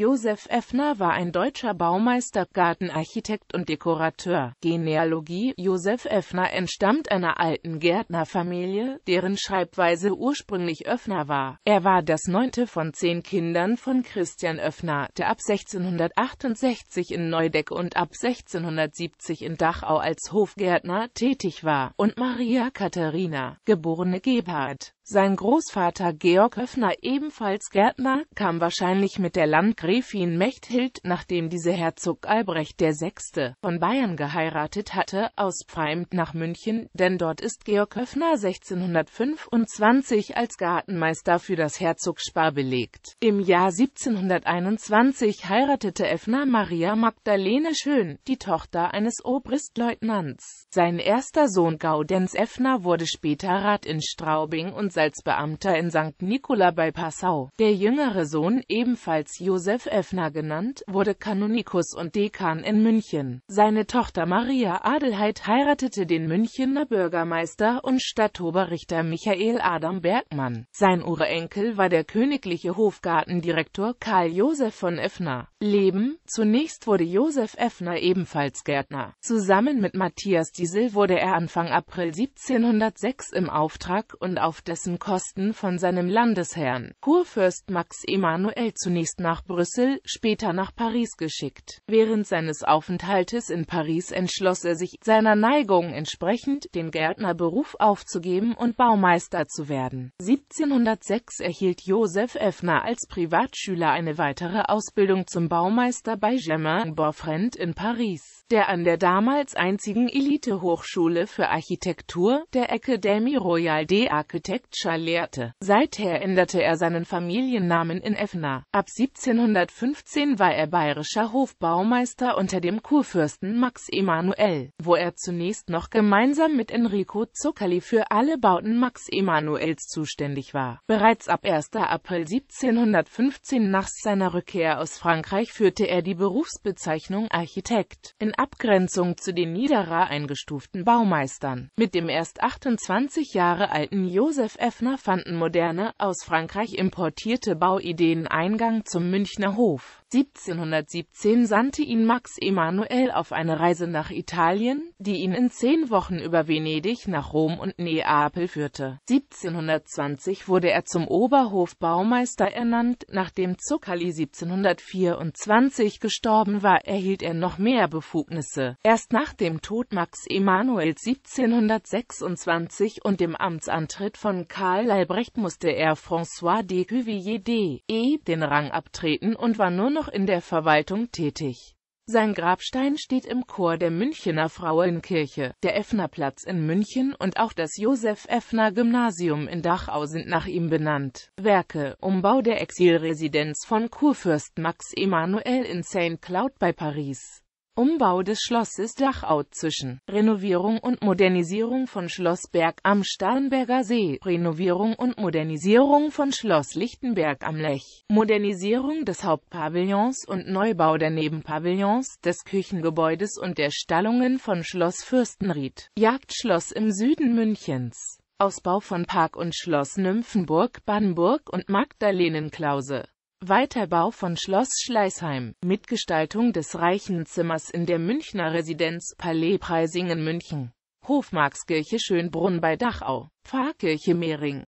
Josef Effner war ein deutscher Baumeister, Gartenarchitekt und Dekorateur. Genealogie Josef Effner entstammt einer alten Gärtnerfamilie, deren Schreibweise ursprünglich Öffner war. Er war das neunte von zehn Kindern von Christian Öffner, der ab 1668 in Neudeck und ab 1670 in Dachau als Hofgärtner tätig war, und Maria Katharina, geborene Gebhardt. Sein Großvater Georg Öffner, ebenfalls Gärtner, kam wahrscheinlich mit der Landgräfin Gräfin Mechthild, nachdem diese Herzog Albrecht VI. von Bayern geheiratet hatte, aus Pfeimt nach München, denn dort ist Georg Höfner 1625 als Gartenmeister für das Herzogspar belegt. Im Jahr 1721 heiratete Effner Maria Magdalene Schön, die Tochter eines Obristleutnants. Sein erster Sohn Gaudenz Effner wurde später Rat in Straubing und Salzbeamter in St. Nikola bei Passau. Der jüngere Sohn, ebenfalls Josef Josef Effner genannt, wurde Kanonikus und Dekan in München. Seine Tochter Maria Adelheid heiratete den Münchener Bürgermeister und Stadtoberrichter Michael Adam Bergmann. Sein Urenkel war der königliche Hofgartendirektor Karl Josef von Effner. Leben Zunächst wurde Josef Effner ebenfalls Gärtner. Zusammen mit Matthias Diesel wurde er Anfang April 1706 im Auftrag und auf dessen Kosten von seinem Landesherrn, Kurfürst Max Emanuel zunächst nach Brüssel Brüssel, später nach Paris geschickt. Während seines Aufenthaltes in Paris entschloss er sich, seiner Neigung entsprechend, den Gärtnerberuf aufzugeben und Baumeister zu werden. 1706 erhielt Joseph Effner als Privatschüler eine weitere Ausbildung zum Baumeister bei Germain Boffrand in Paris der an der damals einzigen Elitehochschule für Architektur, der Académie Royale des Architecture, lehrte. Seither änderte er seinen Familiennamen in Effner. Ab 1715 war er bayerischer Hofbaumeister unter dem Kurfürsten Max Emanuel, wo er zunächst noch gemeinsam mit Enrico Zuckerli für alle Bauten Max Emanuels zuständig war. Bereits ab 1. April 1715 nach seiner Rückkehr aus Frankreich führte er die Berufsbezeichnung Architekt in Abgrenzung zu den Niederer eingestuften Baumeistern. Mit dem erst 28 Jahre alten Josef Effner fanden moderne, aus Frankreich importierte Bauideen Eingang zum Münchner Hof 1717 sandte ihn Max Emanuel auf eine Reise nach Italien, die ihn in zehn Wochen über Venedig nach Rom und Neapel führte. 1720 wurde er zum Oberhofbaumeister ernannt, nachdem Zuccalli 1724 gestorben war, erhielt er noch mehr Befugnisse. Erst nach dem Tod Max Emanuels 1726 und dem Amtsantritt von Karl Albrecht musste er François de Cuvillier de E. den Rang abtreten und war nur noch noch in der Verwaltung tätig. Sein Grabstein steht im Chor der Münchener Frauenkirche, der Effnerplatz in München und auch das Josef-Effner-Gymnasium in Dachau sind nach ihm benannt. Werke Umbau der Exilresidenz von Kurfürst Max Emanuel in Saint-Cloud bei Paris Umbau des Schlosses Dachau zwischen Renovierung und Modernisierung von Schloss Berg am Starnberger See, Renovierung und Modernisierung von Schloss Lichtenberg am Lech, Modernisierung des Hauptpavillons und Neubau der Nebenpavillons, des Küchengebäudes und der Stallungen von Schloss Fürstenried, Jagdschloss im Süden Münchens. Ausbau von Park und Schloss Nymphenburg, Badenburg und Magdalenenklause. Weiterbau von Schloss Schleißheim, Mitgestaltung des reichen Zimmers in der Münchner Residenz Palais Preisingen München, Hofmarkskirche Schönbrunn bei Dachau, Pfarrkirche Mehring,